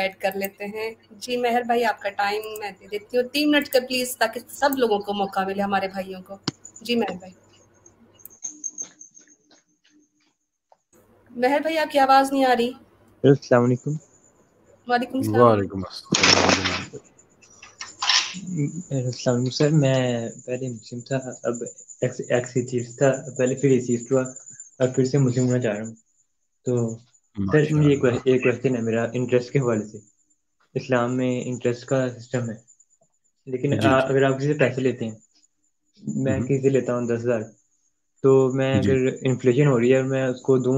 Add कर लेते हैं जी मेहर भाई आपका टाइम मैं दे देती हूँ तीन मिनट का प्लीज ताकि सब लोगों को मौका मिले हमारे भाइयों को जी मेहर भाई मेहर भाई आपकी आवाज नहीं आ रही वालेकुम वालेकुम सर मैं पहले मुस्लिम था अब एक्स एक्स था पहले फिर हुआ और फिर से मुस्लिम होना चाह रहा हूँ तो सर मुझे एक एक क्वेश्चन है मेरा इंटरेस्ट के हवाले से इस्लाम में इंटरेस्ट का सिस्टम है लेकिन आ, अगर आप किसी से पैसे लेते हैं मैं हम्म। किसी से लेता हूँ दस हज़ार तो मैं अगर इन्फ्लेशन हो रही है और मैं उसको दू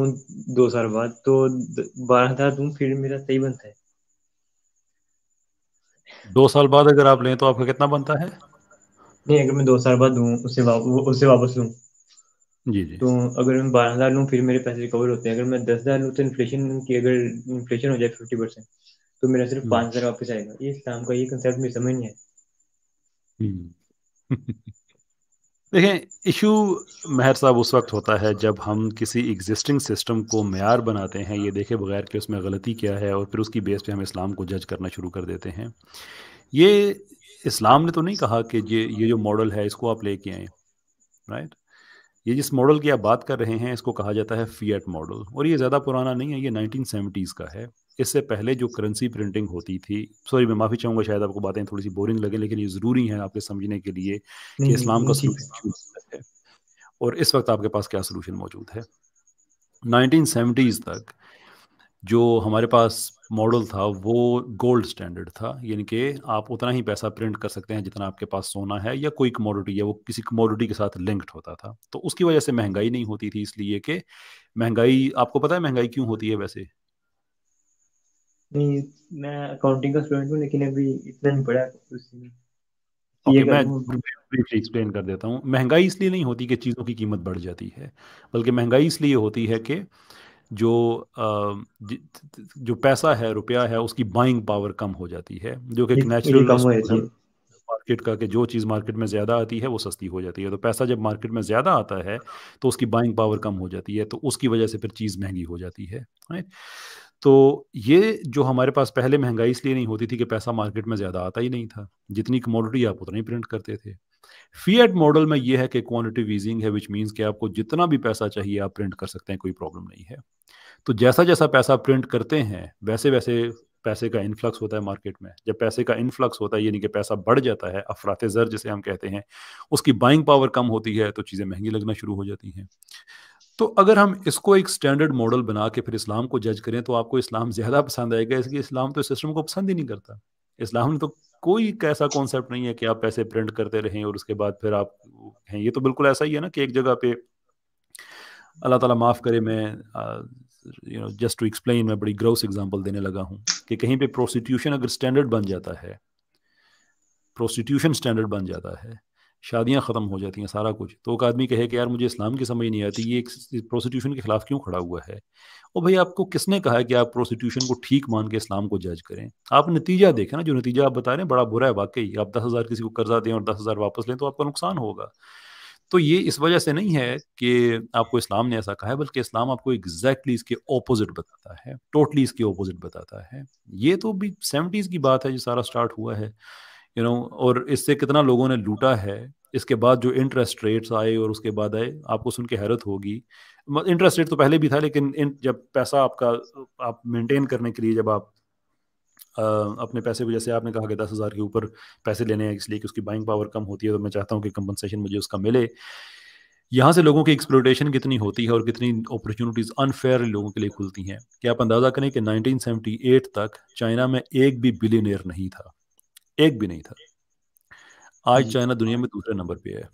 दो साल बाद तो बारह हज़ार दू फिर मेरा सही बनता है दो साल बाद अगर आप लें तो आपका कितना बनता है नहीं अगर मैं दो साल बाद दू उससे वाप, उससे वापस लूँ जी जी तो अगर मैं बारह हज़ार लूँ फिर मेरे पैसे रिकवर होते हैं अगर मैं दस हज़ार लूँ तो इन्फ्लेशन की अगर इन्फ्लेशन हो जाए फिफ्टी परसेंट तो मेरा सिर्फ पाँच हम्म। हज़ार वापस आएगा ये इस्लाम का ये कंसेप्ट मुझे समझ नहीं है हम्म। देखें इशू महर साहब उस वक्त होता है जब हम किसी एग्जिस्टिंग सिस्टम को मैार बनाते हैं ये देखे बगैर कि उसमें गलती क्या है और फिर उसकी बेस पे हम इस्लाम को जज करना शुरू कर देते हैं ये इस्लाम ने तो नहीं कहा कि ये ये जो मॉडल है इसको आप लेके आए राइट ये जिस मॉडल की आप बात कर रहे हैं इसको कहा जाता है फीएट मॉडल और ये ज़्यादा पुराना नहीं है ये 1970s का है इससे पहले जो करेंसी प्रिंटिंग होती थी सॉरी मैं माफ़ी चाहूँगा शायद आपको बातें थोड़ी सी बोरिंग लगे लेकिन ये ज़रूरी है आपके समझने के लिए कि इस्लाम का सोलूशन है और इस वक्त आपके पास क्या सोलूशन मौजूद है नाइनटीन तक जो हमारे पास मॉडल था वो गोल्ड स्टैंडर्ड था यानी कि आप उतना ही पैसा प्रिंट कर सकते हैं जितना आपके पास सोना है या कोई कमोडिटी है वो किसी कमोडिटी के साथ लिंक्ड होता था तो उसकी वजह से महंगाई नहीं होती थी इसलिए कि महंगाई आपको पता है महंगाई क्यों होती है वैसे नहीं मैं अकाउंटिंग का स्टूडेंट हूँ लेकिन अभी इतना नहीं पढ़ा ओके मैं एक्सप्लेन तो कर देता हूँ महंगाई इसलिए नहीं होती कि चीज़ों की कीमत बढ़ जाती है बल्कि महंगाई इसलिए होती है कि जो जो पैसा है रुपया है उसकी बाइंग पावर कम हो जाती है जो कि नेचुरल मार्केट का कि जो चीज़ मार्केट में ज़्यादा आती है वो सस्ती हो जाती है तो पैसा जब मार्केट में ज़्यादा आता है तो उसकी बाइंग पावर कम हो जाती है तो उसकी वजह से फिर चीज़ महंगी हो जाती है राइट तो ये जो हमारे पास पहले महंगाई इसलिए नहीं होती थी कि पैसा मार्केट में ज़्यादा आता ही नहीं था जितनी कमोडिटी आप उतना ही प्रिंट करते थे फीएट मॉडल में ये है कि क्वांटिटिव ईजिंग है विच मीन्स कि आपको जितना भी पैसा चाहिए आप प्रिंट कर सकते हैं कोई प्रॉब्लम नहीं है तो जैसा जैसा पैसा प्रिंट करते हैं वैसे वैसे पैसे का इन्फ्लक्स होता है मार्केट में जब पैसे का इन्फ्लक्स होता है यानी कि पैसा बढ़ जाता है अफरात ज़र जिसे हम कहते हैं उसकी बाइंग पावर कम होती है तो चीज़ें महंगी लगना शुरू हो जाती हैं तो अगर हम इसको एक स्टैंडर्ड मॉडल बना के फिर इस्लाम को जज करें तो आपको इस्लाम ज़्यादा पसंद आएगा इसलिए इस्लाम तो इस सिस्टम को पसंद ही नहीं करता इस्लाम में तो कोई ऐसा कॉन्सेप्ट नहीं है कि आप पैसे प्रिंट करते रहें और उसके बाद फिर आप हैं ये तो बिल्कुल ऐसा ही है ना कि एक जगह पे अल्लाह ताला माफ़ करे मैं you know just to explain मैं बड़ी ग्रोस एग्जांपल देने लगा हूँ कि कहीं पे प्रोस्टिट्यूशन अगर स्टैंडर्ड बन जाता है प्रोस्टिट्यूशन स्टैंडर्ड बन जाता है शादियां ख़त्म हो जाती हैं सारा कुछ तो एक आदमी कहे कि यार मुझे इस्लाम की समझ नहीं आती ये एक प्रोस्टिट्यूशन के खिलाफ क्यों खड़ा हुआ है और भाई आपको किसने कहा है कि आप प्रोस्टिट्यूशन को ठीक मान के इस्लाम को जज करें आप नतीजा देखें ना जो नतीजा आप बता रहे हैं बड़ा बुरा है वाकई आप दस हज़ार किसी को कर्जा दें और दस हज़ार वापस लें तो आपका नुकसान होगा तो ये इस वजह से नहीं है कि आपको इस्लाम ने ऐसा कहा है बल्कि इस्लाम आपको एग्जैक्टली इसके ऑपोजिट बताता है टोटली इसके ऑपोजिट बताता है ये तो भी सेवेंटीज़ की बात है जो सारा स्टार्ट हुआ है यू नो और इससे कितना लोगों ने लूटा है इसके बाद जो इंटरेस्ट रेट्स आए और उसके बाद आए आपको सुन के हैरत होगी इंटरेस्ट रेट तो पहले भी था लेकिन जब पैसा आपका आप मेंटेन करने के लिए जब आप आ, अपने पैसे को जैसे आपने कहा कि दस हज़ार के ऊपर पैसे लेने हैं इसलिए कि उसकी बाइंग पावर कम होती है तो मैं चाहता हूँ कि कंपनसेशन मुझे उसका मिले यहाँ से लोगों की एक्सप्लोटेशन कितनी होती है और कितनी अपॉर्चुनिटीज़ अनफेयर लोगों के लिए खुलती हैं क्या आप अंदाज़ा करें कि 1978 तक चाइना में एक भी बिलीनियर नहीं था एक भी नहीं था आज हम्म। चाइना दुनिया में दूसरे नंबर पे है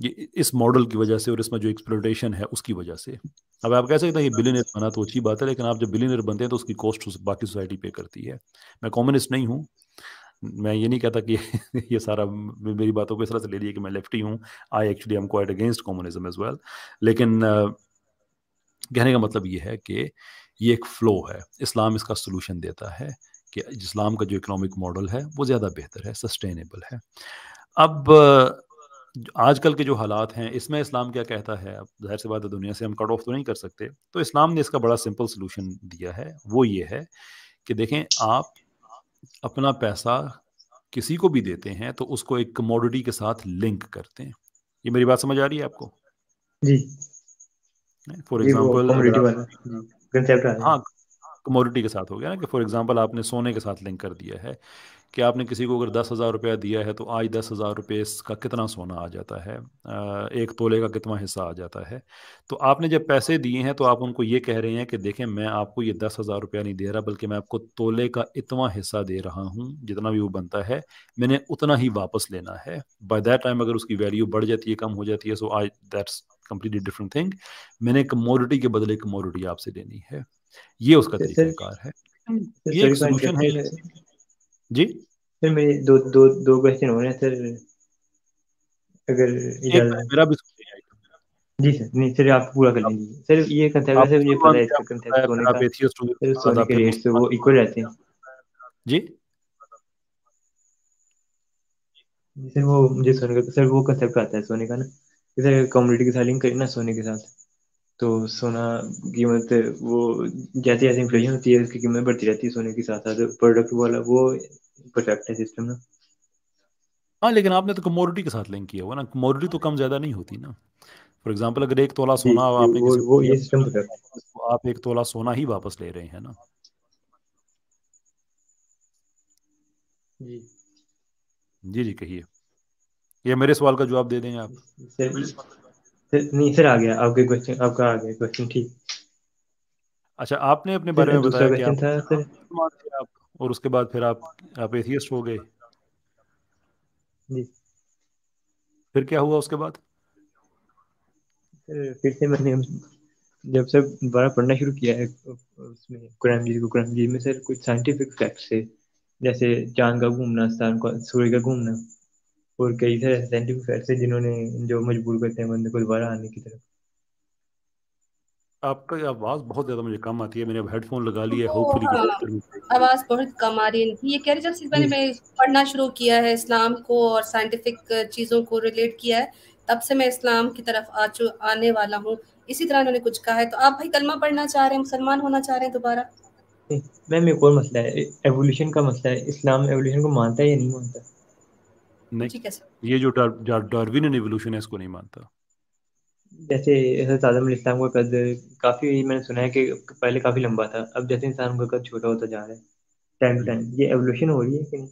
ये इस मॉडल की वजह से और इसमें जो एक्सप्लोटेशन है उसकी वजह से अब आप कह सकते हैं ये बिलीनियर बना तो अच्छी बात है लेकिन आप जब बिलीनियर बनते हैं तो उसकी कॉस्ट बाकी सोसाइटी पे करती है मैं कॉम्युनिस्ट नहीं हूँ मैं ये नहीं कहता कि ये सारा मेरी बातों को इस तरह से ले लिया कि मैं लेफ्टी हूँ I actually am quite against communism as well लेकिन कहने का मतलब ये है कि ये एक फ्लो है इस्लाम इसका सोलूशन देता है कि इस्लाम का जो इकोनॉमिक मॉडल है वो ज़्यादा बेहतर है सस्टेनेबल है अब आजकल के जो हालात हैं इसमें इस्लाम क्या कहता है अब जाहिर सी बात है दुनिया से हम कट ऑफ तो नहीं कर सकते तो इस्लाम ने इसका बड़ा सिंपल सोलूशन दिया है वो ये है कि देखें आप अपना पैसा किसी को भी देते हैं तो उसको एक कमोडिटी के साथ लिंक करते हैं ये मेरी बात समझ आ रही है आपको जी फॉर एग्जाम्पल हाँ कमोडिटी के साथ हो गया ना कि फॉर एग्जांपल आपने सोने के साथ लिंक कर दिया है कि आपने किसी को अगर दस हज़ार रुपया दिया है तो आज दस हज़ार रुपये का कितना सोना आ जाता है एक तोले का कितना हिस्सा आ जाता है तो आपने जब पैसे दिए हैं तो आप उनको ये कह रहे हैं कि देखें मैं आपको ये दस हज़ार रुपया नहीं दे रहा बल्कि मैं आपको तोले का इतना हिस्सा दे रहा हूँ जितना भी वो बनता है मैंने उतना ही वापस लेना है बाय दैट टाइम अगर उसकी वैल्यू बढ़ जाती है कम हो जाती है सो आज दैट्स कम्प्लीटली डिफरेंट थिंग मैंने कमोडिटी के बदले कमोडिटी आपसे लेनी है ये उसका तरीकाकार है ये एक सोल्यूशन है जी सर मेरे दो दो दो क्वेश्चन हो रहे हैं सर अगर मेरा भी जी सर नहीं सर आप पूरा कर लीजिए सर ये कंसेप्ट सर मुझे पता है इसका कंसेप्ट होने का सर सोने के रेट्स वो इक्वल रहते हैं जी सर वो मुझे सोने का सर वो कंसेप्ट आता है सोने का ना सर कम्युनिटी के साथ लिंक करें ना सोने के साथ तो सोना कीमत मतलब वो जैसे जैसे इन्फ्लेशन होती है उसकी कीमत बढ़ती रहती है सोने के साथ साथ प्रोडक्ट वाला वो परफेक्ट है सिस्टम ना हाँ लेकिन आपने तो कमोडिटी के साथ लिंक किया हुआ ना कमोडिटी तो कम ज्यादा नहीं होती ना फॉर एग्जाम्पल अगर एक तोला सोना आपने वो, वो ये सिस्टम तो आप एक तोला सोना ही वापस ले रहे हैं ना जी जी जी कहिए ये मेरे सवाल का जवाब दे देंगे आप नहीं सर आ गया आपके क्वेश्चन आपका आ गया क्वेश्चन ठीक अच्छा आपने अपने बारे में बताया कि था सर आप और उसके बाद फिर आप आप एथियस्ट हो गए जी फिर क्या हुआ उसके बाद फिर से मैंने जब से दोबारा पढ़ना शुरू किया है उसमें कुरान जी को कुरान जी में सर कुछ साइंटिफिक फैक्ट्स है जैसे चांद का घूमना सूर्य का घूमना और कई सारे साइंटिफिक फैक्ट्स है जिन्होंने जो मजबूर करते हैं बंदे को दोबारा आने की तरफ आपका आवाज बहुत ज्यादा मुझे कम आती है मैंने हेडफोन लगा लिया है होपफुली हाँ। आवाज बहुत कम आ रही है ये कह रही जब से मैंने मैं पढ़ना शुरू किया है इस्लाम को और साइंटिफिक चीजों को रिलेट किया है तब से मैं इस्लाम की तरफ आ चु आने वाला हूँ इसी तरह उन्होंने कुछ कहा है तो आप भाई कलमा पढ़ना चाह रहे हैं मुसलमान होना चाह रहे हैं दोबारा मैम एक और मसला है एवोल्यूशन का मसला है इस्लाम एवोल्यूशन को मानता है या नहीं मानता नहीं ये जो डार्विन है इसको नहीं मानता जैसे आदम इस्लाम का कद काफ़ी मैंने सुना है कि पहले काफ़ी लंबा था अब जैसे इंसान का कद छोटा होता जा रहा है टाइम टू टाइम ये एवोल्यूशन हो रही है कि नहीं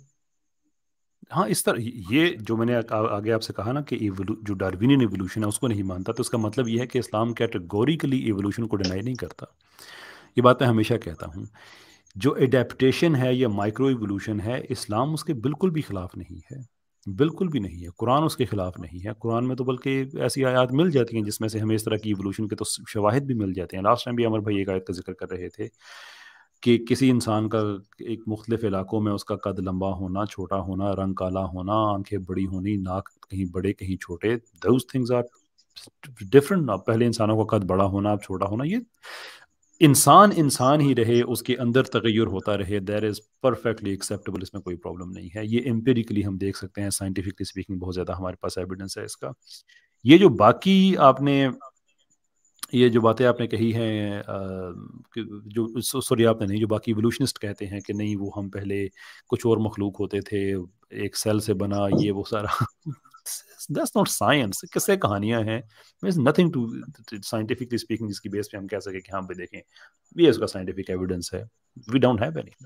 हाँ इस तरह ये जो मैंने आ, आगे आपसे कहा ना कि जो डार्विनियन है उसको नहीं मानता तो इसका मतलब ये है कि इस्लाम कैटेगोरिकली को डिनाई नहीं करता ये बात मैं हमेशा कहता हूँ जो एडेप्टेशन है या माइक्रो एवोल्यूशन है इस्लाम उसके बिल्कुल भी खिलाफ नहीं है बिल्कुल भी नहीं है कुरान उसके खिलाफ नहीं है कुरान में तो बल्कि ऐसी आयात मिल जाती हैं जिसमें से हमें इस तरह की इवोल्यूशन के तो शवाहद भी मिल जाते हैं लास्ट टाइम भी अमर भाई एक आयत का जिक्र कर रहे थे कि किसी इंसान का एक मुख्तलिफ इलाकों में उसका कद लंबा होना छोटा होना रंग काला होना आंखें बड़ी होनी नाक कहीं बड़े कहीं छोटे दोज थिंग्स आर डिफरेंट ना पहले इंसानों का कद बड़ा होना अब छोटा होना ये इंसान इंसान ही रहे उसके अंदर तगैर होता रहे देर इज़ परफेक्टली एक्सेप्टेबल इसमें कोई प्रॉब्लम नहीं है ये एम्पेरिकली हम देख सकते हैं साइंटिफिकली स्पीकिंग बहुत ज़्यादा हमारे पास एविडेंस है इसका ये जो बाकी आपने ये जो बातें आपने कही हैं जो सॉरी आपने नहीं जो बाकी वोल्यूशनिस्ट कहते हैं कि नहीं वो हम पहले कुछ और मखलूक होते थे एक सेल से बना ये वो सारा दैट्स नॉट साइंस किससे कहानियां हैं means nothing to scientifically speaking जिसकी बेस पे हम कह सके कि हाँ भाई देखें ये उसका साइंटिफिक एविडेंस है वी डोंट हैव एनी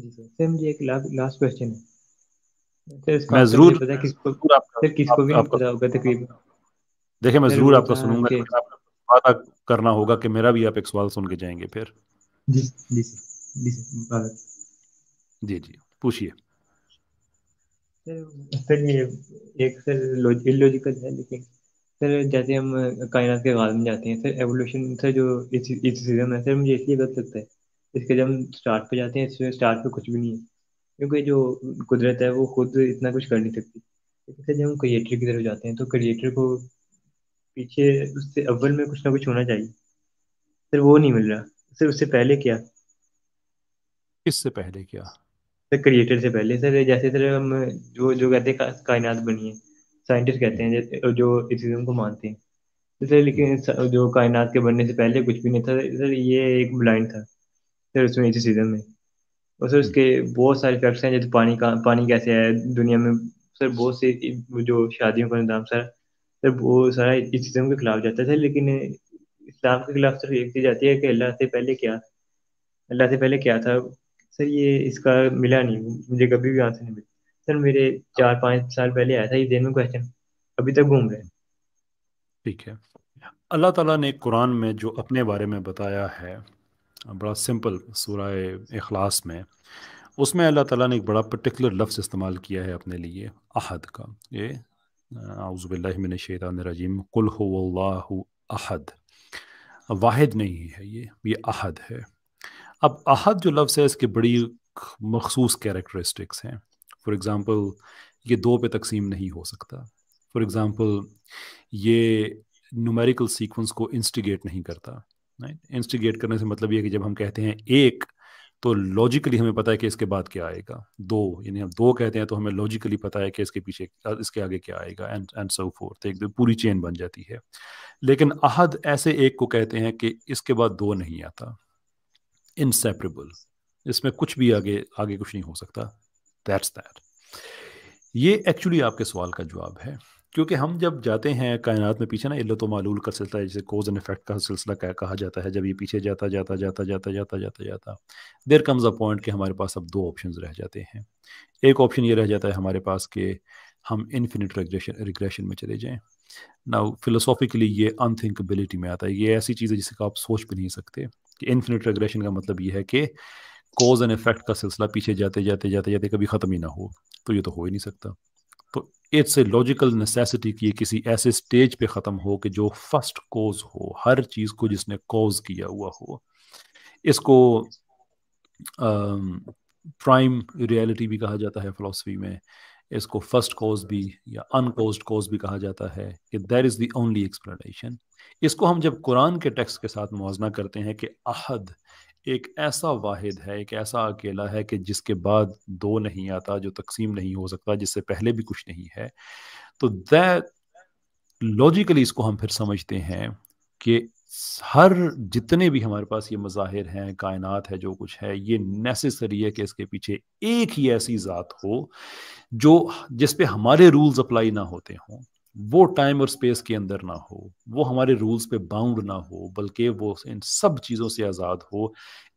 जी सर सेम मुझे एक लास्ट क्वेश्चन है मैं जरूर किसको सर किसको भी पता होगा तकरीबन देखिए मैं जरूर आपका सुनूंगा वादा करना होगा कि मेरा भी आप एक सवाल सुन के जाएंगे फिर जी जी जी जी जी पूछिए फिर ये एक सर इलॉजिकल है लेकिन सर जैसे हम कायनात के आगाज में जाते हैं सर एवोल्यूशन सर जो इस इस सीजन है सर मुझे इसलिए गलत लगता है इसके जब हम स्टार्ट पे जाते हैं इसमें स्टार्ट पे कुछ भी नहीं है क्योंकि जो कुदरत है वो खुद इतना कुछ कर नहीं सकती लेकिन सर जब हम क्रिएटर की तरफ जाते हैं तो क्रिएटर को पीछे उससे अव्वल में कुछ ना कुछ होना चाहिए सर वो नहीं मिल रहा सर उससे पहले क्या इससे पहले क्या सर क्रिएटर से पहले सर जैसे सर हम जो जो कहते हैं का, कायनात बनी है साइंटिस्ट कहते हैं जैसे जो इस को मानते हैं तो सर लेकिन जो कायनात के बनने से पहले कुछ भी नहीं था सर ये एक ब्लाइंड था सर उसमें इसी सीजन में और सर उसके बहुत सारे फैक्ट्स हैं जैसे पानी का पानी कैसे है दुनिया में सर बहुत से जो शादियों का निज़ाम सर सर वो सारा इस सीजन के खिलाफ जाता है सर लेकिन इस्लाम के खिलाफ सर एक चीज़ आती है कि अल्लाह से पहले क्या अल्लाह से पहले क्या था सर ये इसका मिला नहीं मुझे कभी भी आंसर नहीं मिला सर मेरे चार पाँच साल पहले आया था ये देन में क्वेश्चन अभी तक घूम रहे ठीक है अल्लाह ताला ने कुरान में जो अपने बारे में बताया है बड़ा सिंपल सूरह अखलास में उसमें अल्लाह ताला ने एक बड़ा पर्टिकुलर लफ्ज़ इस्तेमाल किया है अपने लिए अहद का ये आउज़बिल्लिमिन शैतान रजीम कुल अहद वाहिद नहीं है ये ये अहद है अब अहद जो लफ्ज़ है इसके बड़ी मखसूस कैरेक्टरिस्टिक्स हैं फॉर एग्ज़ाम्पल ये दो पे तकसीम नहीं हो सकता फॉर एग्ज़ाम्पल ये नुमेरिकल सीक्वेंस को इंस्टिगेट नहीं करता इंस्टिगेट करने से मतलब ये कि जब हम कहते हैं एक तो लॉजिकली हमें पता है कि इसके बाद क्या आएगा दो यानी हम दो कहते हैं तो हमें लॉजिकली पता है कि इसके पीछे इसके आगे क्या आएगा एंड एंड सो फोर्थ एक तो पूरी चेन बन जाती है लेकिन अहद ऐसे एक को कहते हैं कि इसके बाद दो नहीं आता इनसेपरेबल इसमें कुछ भी आगे आगे कुछ नहीं हो सकता दैट्स दैट ये एक्चुअली आपके सवाल का जवाब है क्योंकि हम जब जाते हैं कायनात में पीछे ना इल्लत मालूल का सिलसिला जिसे कोज एंड इफेक्ट का सिलसिला क्या कहा जाता है जब ये पीछे जाता जाता जाता जाता जाता जाता जाता देर कम्स अ पॉइंट कि हमारे पास अब दो ऑप्शन रह जाते हैं एक ऑप्शन ये रह जाता है हमारे पास कि हम इन्फिनिट रिग्रेशन रिग्रेशन में चले जाएँ ना फिलोसॉफिकली ये अनथिंकबिलिटी में आता है ये ऐसी चीज़ है जिसका आप सोच भी नहीं सकते इन्फिनिट रेग्रेशन का मतलब ये है कि कोज एंड इफेक्ट का सिलसिला पीछे जाते जाते जाते जाते कभी ख़त्म ही ना हो तो ये तो हो ही नहीं सकता तो इट्स ए लॉजिकल नेसेसिटी कि ये किसी ऐसे स्टेज पे ख़त्म हो कि जो फर्स्ट कोज हो हर चीज़ को जिसने कोज किया हुआ हो इसको प्राइम रियलिटी भी कहा जाता है फिलोसफी में इसको फर्स्ट कॉज भी या अनकोज कॉज भी कहा जाता है कि there is the only explanation इसको हम जब कुरान के टेक्स्ट के साथ मुजना करते हैं कि अहद एक ऐसा वाहिद है एक ऐसा अकेला है कि जिसके बाद दो नहीं आता जो तकसीम नहीं हो सकता जिससे पहले भी कुछ नहीं है तो दैट लॉजिकली इसको हम फिर समझते हैं कि हर जितने भी हमारे पास ये मज़ाहिर हैं कायनात है जो कुछ है ये नेसेसरी है कि इसके पीछे एक ही ऐसी ज़ात हो जो जिस पे हमारे रूल्स अप्लाई ना होते हों वो टाइम और स्पेस के अंदर ना हो वो हमारे रूल्स पे बाउंड ना हो बल्कि वो इन सब चीज़ों से आज़ाद हो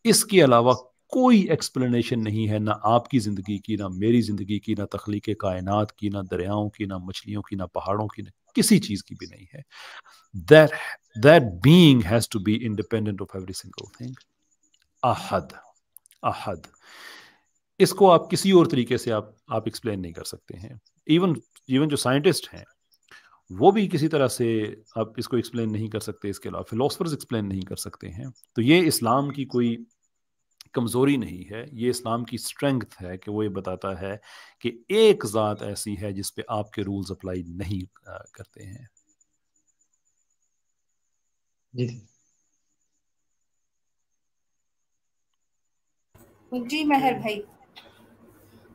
इसके अलावा कोई एक्सप्लेनेशन नहीं है ना आपकी ज़िंदगी की ना मेरी ज़िंदगी की ना तख्लीक कायनात की ना दरियाओं की ना मछलियों की ना पहाड़ों की ना किसी चीज़ की भी नहीं है that that being has to be independent of every single thing अहद अहद इसको आप किसी और तरीके से आप आप एक्सप्लेन नहीं कर सकते हैं इवन इवन जो साइंटिस्ट हैं वो भी किसी तरह से आप इसको एक्सप्लेन नहीं कर सकते इसके अलावा फिलोसफर्स एक्सप्लेन नहीं कर सकते हैं तो ये इस्लाम की कोई कमज़ोरी नहीं है ये इस्लाम की स्ट्रेंथ है कि वो ये बताता है कि एक ज़ात ऐसी है जिस पे आपके रूल्स अप्लाई नहीं करते हैं जी जी भाई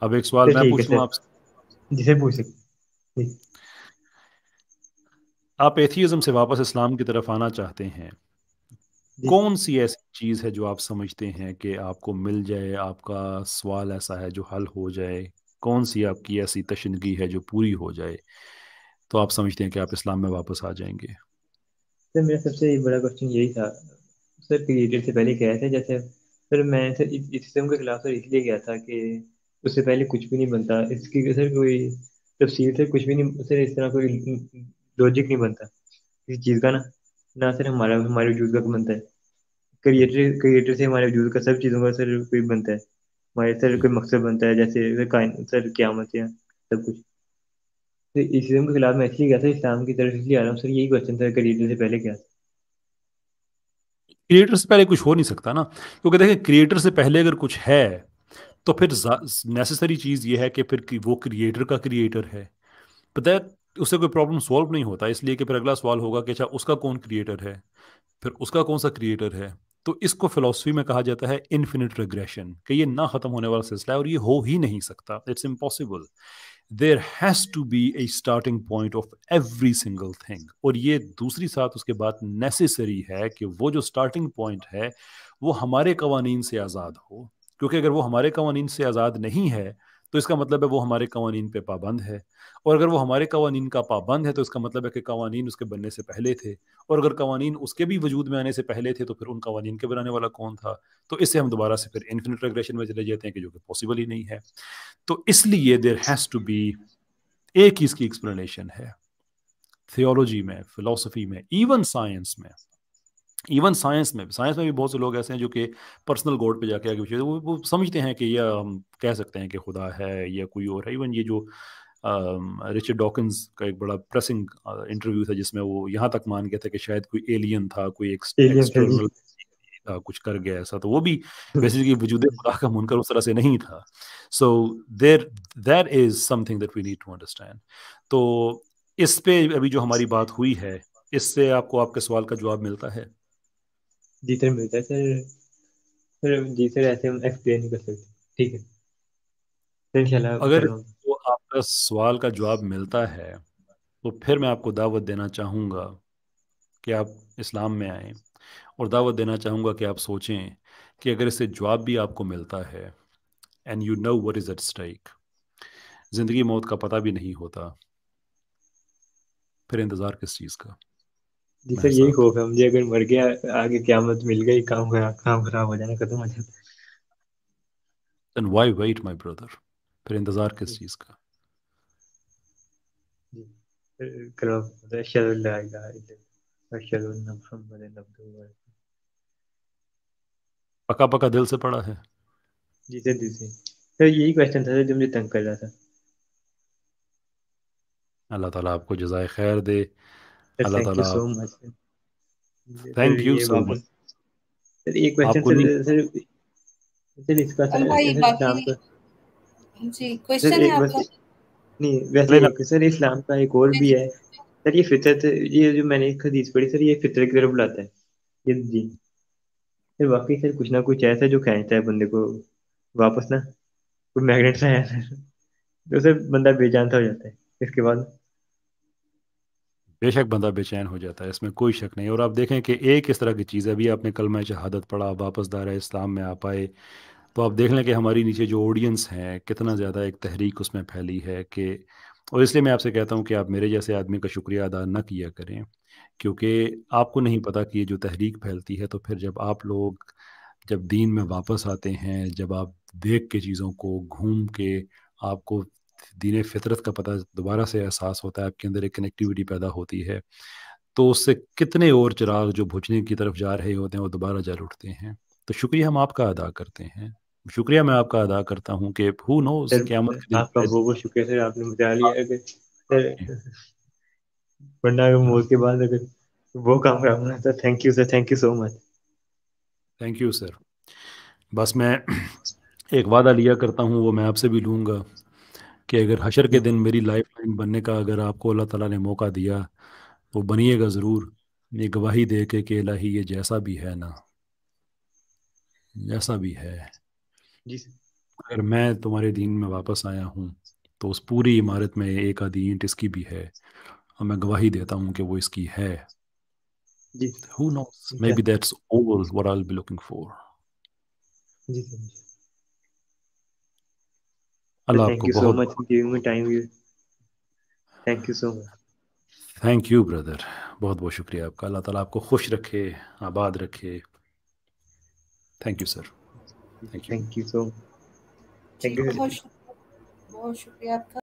अब एक सवाल मैं पूछूं आपसे जिसे पूछ सकते आप एथिज्म से वापस इस्लाम की तरफ आना चाहते हैं कौन सी ऐसी चीज है जो आप समझते हैं कि आपको मिल जाए आपका सवाल ऐसा है जो हल हो जाए कौन सी आपकी ऐसी तशनगी है जो पूरी हो जाए तो आप समझते हैं कि आप इस्लाम में वापस आ जाएंगे सर मेरा सबसे बड़ा क्वेश्चन यही था सर क्रिएटर से पहले गए थे जैसे सर मैं सर इस सिस्टम का सर इसलिए गया था कि उससे पहले कुछ भी नहीं बनता इसकी सर कोई तफसीर से कुछ भी नहीं सर इस तरह कोई लॉजिक नहीं बनता किसी चीज़ का ना ना सर हमारा हमारे वजूद का बनता है क्रिएटर क्रिएटर से हमारे वजूद का सब चीज़ों का सर कोई बनता है हमारे सर कोई मकसद बनता है जैसे सर क्यामत है सब कुछ तो इस्लाम के खिलाफ मैं इसलिए गया था इस्लाम की तरफ इसलिए आ रहा हूँ सर यही क्वेश्चन था क्रिएटर से पहले क्या क्रिएटर से पहले कुछ हो नहीं सकता ना क्योंकि देखें क्रिएटर से पहले अगर कुछ है तो फिर नेसेसरी चीज़ ये है कि फिर वो क्रिएटर का क्रिएटर है पता है उससे कोई प्रॉब्लम सॉल्व नहीं होता इसलिए कि फिर अगला सवाल होगा कि अच्छा उसका कौन क्रिएटर है फिर उसका कौन सा क्रिएटर है तो इसको फिलोसफी में कहा जाता है इन्फिनिट रिग्रेशन कि ये ना ख़त्म होने वाला सिलसिला है और ये हो ही नहीं सकता it's impossible there has to be a starting point of every single thing और ये दूसरी साथ उसके बाद नेसेसरी है कि वो जो स्टार्टिंग पॉइंट है वो हमारे कवानीन से आज़ाद हो क्योंकि अगर वो हमारे कवानीन से आज़ाद नहीं है तो इसका मतलब है वो हमारे कवानीन पे पाबंद है और अगर वो हमारे कवानीन का पाबंद है तो इसका मतलब है कि कवानीन उसके बनने से पहले थे और अगर कवानीन उसके भी वजूद में आने से पहले थे तो फिर उन कवानीन के बनाने वाला कौन था तो इससे हम दोबारा से फिर इन्फिनिट रेग्रेशन में चले जाते हैं कि जो कि पॉसिबल ही नहीं है तो इसलिए देर हैज़ टू बी एक ही इसकी एक्सप्लेनेशन है थियोलॉजी में फिलोसफी में इवन साइंस में इवन साइंस में साइंस में भी बहुत से लोग ऐसे हैं जो कि पर्सनल गोड पे जाके आगे पीछे वो, वो समझते हैं कि यह हम कह सकते हैं कि खुदा है या कोई और है इवन ये जो रिचर्ड डॉकिंस का एक बड़ा प्रेसिंग इंटरव्यू था जिसमें वो यहाँ तक मान गया था कि शायद कोई एलियन था कोई एक्सटर्नल था कुछ कर गया ऐसा तो वो भी बेसिकली हम्म। वजूद खुदा का मुनकर उस तरह से नहीं था so there there is something that we need to understand तो इस पे अभी जो हमारी बात हुई है इससे आपको आपके सवाल का जवाब मिलता है जी सर मिलता है सर सर जी सर ऐसे हम एक्सप्लेन नहीं कर सकते ठीक है इंशाल्लाह अगर वो आपका सवाल का जवाब मिलता है तो फिर मैं आपको दावत देना चाहूँगा कि आप इस्लाम में आए और दावत देना चाहूँगा कि आप सोचें कि अगर इससे जवाब भी आपको मिलता है and you know what is at strike ज़िंदगी मौत का पता भी नहीं होता फिर इंतज़ार किस चीज़ का जी सर यही खौफ है मुझे अगर मर गया आगे क्यामत मिल गई काम खराब काम खराब हो जाना खत्म हो जाना then why wait my brother फिर इंतजार किस चीज का पका पका दिल से पड़ा है जी सर जी सर यही क्वेश्चन था जो मुझे तंग कर रहा था अल्लाह ताला आपको जजाय खैर दे अल्लाह ताला so much thank you so much sir एक क्वेश्चन सर सर सर इसका सर शाम का जी क्वेश्चन है आपका नहीं वैसे नहीं सर इस्लाम का एक और भी है सर ये फितरत ये जो मैंने एक हदीस पढ़ी सर ये फितरत की तरफ बुलाता है ये जी सर वाकई सर कुछ ना कुछ ऐसा जो खींचता है बंदे को वापस ना कोई मैग्नेट सा है सर तो सर बंदा बेजान सा हो जाता है इसके बाद बेशक बंदा बेचैन हो जाता है इसमें कोई शक नहीं और आप देखें कि एक इस तरह की चीज़ है अभी आपने कल मैं शहादत पढ़ा वापस दायरा इस्लाम में आ पाए तो आप देख लें कि हमारी नीचे जो ऑडियंस है कितना ज़्यादा एक तहरीक उसमें फैली है कि और इसलिए मैं आपसे कहता हूँ कि आप मेरे जैसे आदमी का शुक्रिया अदा न किया करें क्योंकि आपको नहीं पता कि ये जो तहरीक फैलती है तो फिर जब आप लोग जब दीन में वापस आते हैं जब आप देख के चीज़ों को घूम के आपको दीन फितरत का पता दोबारा से एहसास होता है आपके अंदर एक कनेक्टिविटी पैदा होती है तो उससे कितने और चिराग जो भुजने की तरफ जा रहे होते हैं वो दोबारा जल उठते हैं तो शुक्रिया हम आपका अदा करते हैं शुक्रिया मैं आपका अदा करता हूँ कि हु नो आपका बहुत बहुत शुक्रिया सर आपने बता लिया के बाद अगर वो काम करना था thank you sir thank you so much thank you sir बस मैं एक वादा लिया करता हूँ वो मैं आपसे भी लूँगा कि अगर हशर के दिन मेरी लाइफ लाइन बनने का अगर आपको अल्लाह ताला ने मौका दिया तो बनिएगा ज़रूर ये गवाही दे के कि इलाही ये जैसा भी है ना जैसा भी है अगर मैं तुम्हारे दीन में वापस आया हूँ तो उस पूरी इमारत में एक आधी ईंट इसकी भी है और मैं गवाही देता हूँ कि वो इसकी है जी Who knows? Maybe that's all what I'll be looking for. Looking for जी सर अल्लाह आपको thank you so much giving me time you thank you so much thank you brother बहुत बहुत शुक्रिया आपका अल्लाह ताला आपको खुश रखे आबाद रखे thank you sir thank you thank you so thank you बहुत शुक्रिया आपका